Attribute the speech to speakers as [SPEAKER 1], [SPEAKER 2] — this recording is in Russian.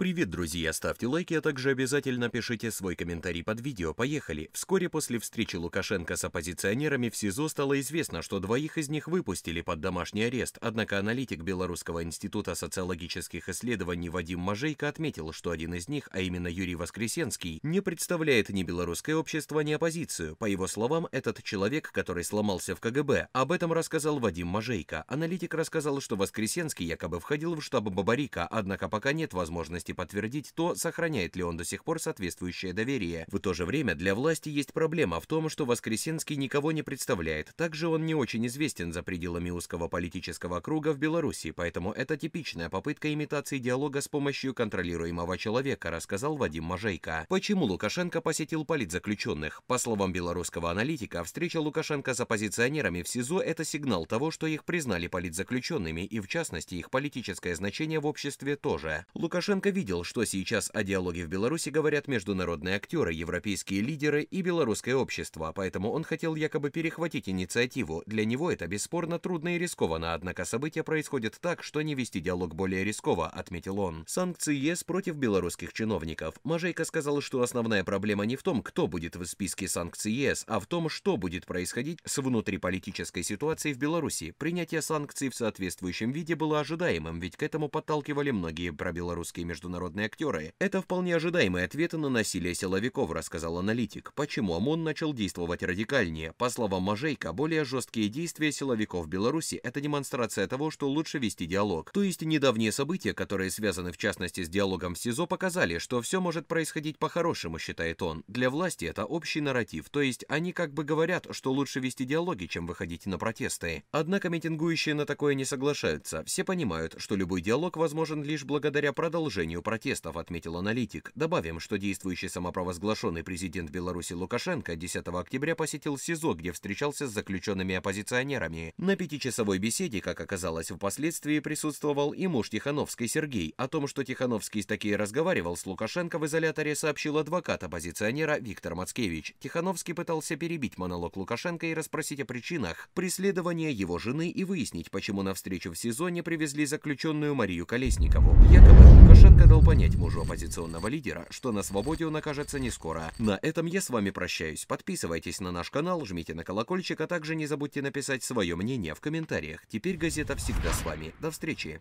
[SPEAKER 1] Привет, друзья! Ставьте лайки, а также обязательно пишите свой комментарий под видео. Поехали! Вскоре после встречи Лукашенко с оппозиционерами в СИЗО стало известно, что двоих из них выпустили под домашний арест. Однако аналитик Белорусского института социологических исследований Вадим Мажейко отметил, что один из них, а именно Юрий Воскресенский, не представляет ни белорусское общество, ни оппозицию. По его словам, этот человек, который сломался в КГБ, об этом рассказал Вадим Мажейко. Аналитик рассказал, что Воскресенский якобы входил в штаб Бабарика, однако пока нет возможности власти подтвердить то, сохраняет ли он до сих пор соответствующее доверие. В то же время для власти есть проблема в том, что Воскресенский никого не представляет. Также он не очень известен за пределами узкого политического круга в Беларуси, поэтому это типичная попытка имитации диалога с помощью контролируемого человека, рассказал Вадим Мажейко. Почему Лукашенко посетил политзаключенных? По словам белорусского аналитика, встреча Лукашенко с оппозиционерами в СИЗО – это сигнал того, что их признали политзаключенными, и в частности их политическое значение в обществе тоже. Лукашенко видел видел, что сейчас о диалоге в Беларуси говорят международные актеры, европейские лидеры и белорусское общество, поэтому он хотел якобы перехватить инициативу. Для него это бесспорно трудно и рискованно, однако события происходят так, что не вести диалог более рисково, отметил он. Санкции ЕС против белорусских чиновников. Мажейко сказал, что основная проблема не в том, кто будет в списке санкций ЕС, а в том, что будет происходить с внутриполитической ситуацией в Беларуси. Принятие санкций в соответствующем виде было ожидаемым, ведь к этому подталкивали многие пробелорусские международные народные актеры. Это вполне ожидаемый ответ, на насилие силовиков, рассказал аналитик. Почему ОМОН начал действовать радикальнее? По словам Мажейка, более жесткие действия силовиков Беларуси – это демонстрация того, что лучше вести диалог. То есть недавние события, которые связаны в частности с диалогом в СИЗО, показали, что все может происходить по-хорошему, считает он. Для власти это общий нарратив, то есть они как бы говорят, что лучше вести диалоги, чем выходить на протесты. Однако митингующие на такое не соглашаются. Все понимают, что любой диалог возможен лишь благодаря продолжению кампанию протестов, отметил аналитик. Добавим, что действующий самопровозглашенный президент Беларуси Лукашенко 10 октября посетил СИЗО, где встречался с заключенными оппозиционерами. На пятичасовой беседе, как оказалось впоследствии, присутствовал и муж Тихановской Сергей. О том, что Тихановский с таки разговаривал с Лукашенко в изоляторе, сообщил адвокат оппозиционера Виктор Мацкевич. Тихановский пытался перебить монолог Лукашенко и расспросить о причинах преследования его жены и выяснить, почему на встречу в СИЗО не привезли заключенную Марию Колесникову. Якобы Лукашенко дал понять мужу оппозиционного лидера, что на свободе он окажется не скоро. На этом я с вами прощаюсь. Подписывайтесь на наш канал, жмите на колокольчик, а также не забудьте написать свое мнение в комментариях. Теперь газета всегда с вами. До встречи!